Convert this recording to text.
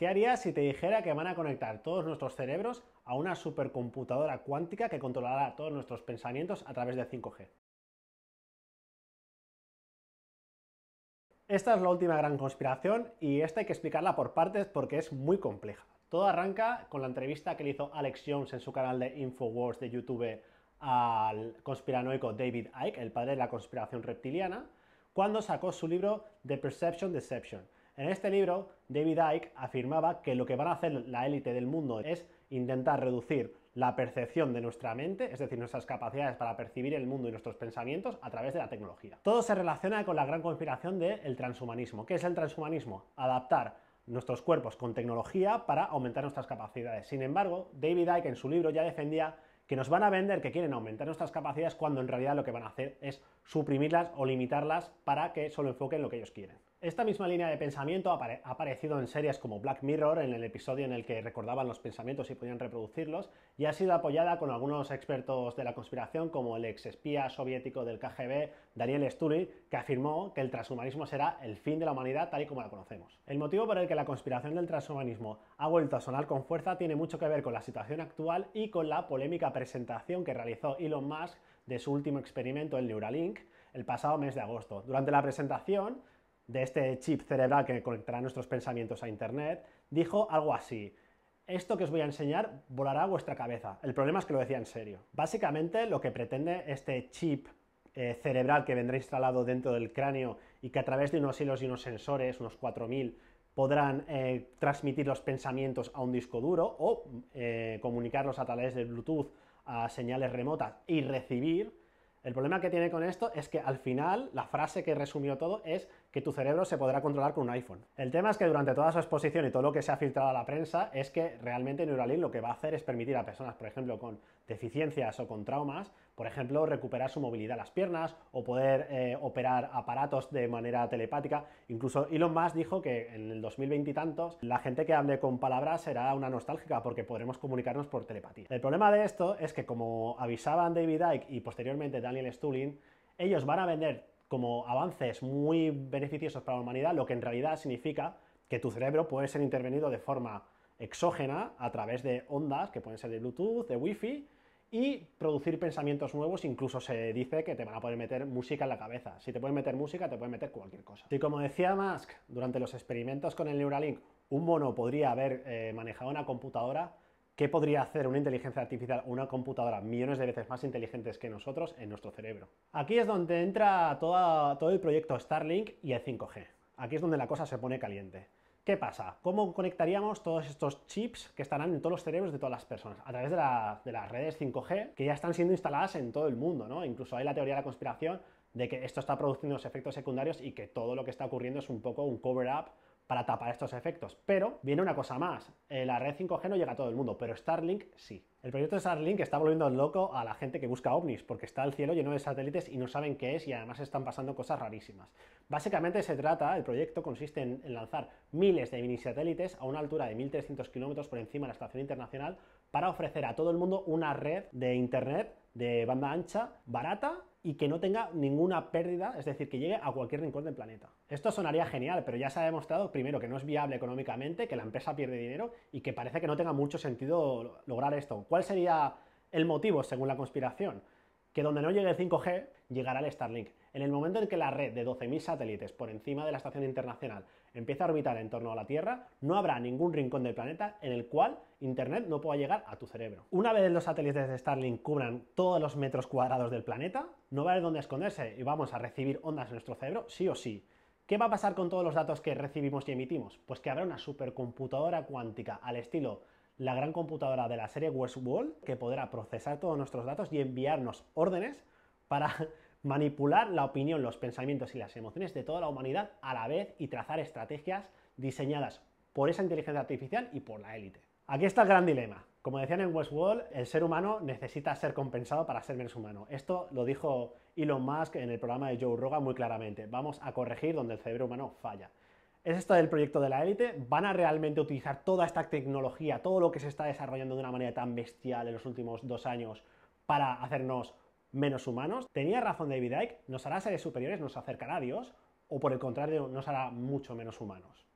¿Qué harías si te dijera que van a conectar todos nuestros cerebros a una supercomputadora cuántica que controlará todos nuestros pensamientos a través de 5G? Esta es la última gran conspiración y esta hay que explicarla por partes porque es muy compleja. Todo arranca con la entrevista que le hizo Alex Jones en su canal de Infowars de YouTube al conspiranoico David Icke, el padre de la conspiración reptiliana, cuando sacó su libro The Perception Deception en este libro, David Icke afirmaba que lo que van a hacer la élite del mundo es intentar reducir la percepción de nuestra mente, es decir, nuestras capacidades para percibir el mundo y nuestros pensamientos a través de la tecnología. Todo se relaciona con la gran conspiración del transhumanismo. ¿Qué es el transhumanismo? Adaptar nuestros cuerpos con tecnología para aumentar nuestras capacidades. Sin embargo, David Icke en su libro ya defendía que nos van a vender que quieren aumentar nuestras capacidades cuando en realidad lo que van a hacer es suprimirlas o limitarlas para que solo enfoquen lo que ellos quieren. Esta misma línea de pensamiento ha aparecido en series como Black Mirror, en el episodio en el que recordaban los pensamientos y podían reproducirlos, y ha sido apoyada con algunos expertos de la conspiración, como el ex espía soviético del KGB, Daniel Sturdy, que afirmó que el transhumanismo será el fin de la humanidad tal y como la conocemos. El motivo por el que la conspiración del transhumanismo ha vuelto a sonar con fuerza tiene mucho que ver con la situación actual y con la polémica presentación que realizó Elon Musk de su último experimento, el Neuralink, el pasado mes de agosto. Durante la presentación de este chip cerebral que conectará nuestros pensamientos a Internet, dijo algo así. Esto que os voy a enseñar volará a vuestra cabeza. El problema es que lo decía en serio. Básicamente lo que pretende este chip eh, cerebral que vendrá instalado dentro del cráneo y que a través de unos hilos y unos sensores, unos 4000, podrán eh, transmitir los pensamientos a un disco duro o eh, comunicarlos a través de Bluetooth a señales remotas y recibir, el problema que tiene con esto es que al final la frase que resumió todo es que tu cerebro se podrá controlar con un iPhone. El tema es que durante toda su exposición y todo lo que se ha filtrado a la prensa es que realmente Neuralink lo que va a hacer es permitir a personas, por ejemplo, con deficiencias o con traumas, por ejemplo, recuperar su movilidad las piernas o poder eh, operar aparatos de manera telepática. Incluso Elon Musk dijo que en el 2020 y tantos la gente que hable con palabras será una nostálgica porque podremos comunicarnos por telepatía. El problema de esto es que como avisaban David Icke y posteriormente Daniel Stulin, ellos van a vender como avances muy beneficiosos para la humanidad, lo que en realidad significa que tu cerebro puede ser intervenido de forma exógena a través de ondas que pueden ser de Bluetooth, de Wi-Fi y producir pensamientos nuevos, incluso se dice que te van a poder meter música en la cabeza. Si te pueden meter música, te pueden meter cualquier cosa. Y como decía Musk, durante los experimentos con el Neuralink, un mono podría haber eh, manejado una computadora, ¿qué podría hacer una inteligencia artificial una computadora millones de veces más inteligentes que nosotros en nuestro cerebro? Aquí es donde entra todo el proyecto Starlink y el 5G. Aquí es donde la cosa se pone caliente. ¿Qué pasa? ¿Cómo conectaríamos todos estos chips que estarán en todos los cerebros de todas las personas? A través de, las redes 5G que ya están siendo instaladas en todo el mundo, ¿no? Incluso hay la teoría de la conspiración de que esto está produciendo los efectos secundarios y que todo lo que está ocurriendo es un poco un cover-up para tapar estos efectos. Pero viene una cosa más, eh, la red 5G no llega a todo el mundo, pero Starlink sí. El proyecto de Starlink está volviendo loco a la gente que busca ovnis, porque está el cielo lleno de satélites y no saben qué es y además están pasando cosas rarísimas. Básicamente se trata, el proyecto consiste en, lanzar miles de mini satélites a una altura de 1.300 kilómetros por encima de la estación internacional para ofrecer a todo el mundo una red de Internet de banda ancha barata y que no tenga ninguna pérdida, es decir, que llegue a cualquier rincón del planeta. Esto sonaría genial, pero ya se ha demostrado, primero, que no es viable económicamente, que la empresa pierde dinero y que parece que no tenga mucho sentido lograr esto. ¿Cuál sería el motivo, según la conspiración? que donde no llegue el 5G llegará el Starlink. En el momento en que la red de 12.000 satélites por encima de la estación internacional empiece a orbitar en torno a la Tierra, no habrá ningún rincón del planeta en el cual Internet no pueda llegar a tu cerebro. Una vez los satélites de Starlink cubran todos los metros cuadrados del planeta, no va a haber dónde esconderse y vamos a recibir ondas en nuestro cerebro sí o sí. ¿Qué va a pasar con todos los datos que recibimos y emitimos? Pues que habrá una supercomputadora cuántica al estilo la gran computadora de la serie Westworld que podrá procesar todos nuestros datos y enviarnos órdenes para manipular la opinión, los pensamientos y las emociones de toda la humanidad a la vez y trazar estrategias diseñadas por esa inteligencia artificial y por la élite. Aquí está el gran dilema. Como decían en Westworld, el ser humano necesita ser compensado para ser menos humano. Esto lo dijo Elon Musk en el programa de Joe Rogan muy claramente. Vamos a corregir donde el cerebro humano falla es esto del proyecto de la élite. ¿Van a realmente utilizar toda esta tecnología, todo lo que se está desarrollando de una manera tan bestial en los últimos dos años para hacernos menos humanos? ¿Tenía razón David Icke? ¿Nos hará seres superiores? ¿Nos acercará a Dios? ¿O por el contrario, nos hará mucho menos humanos?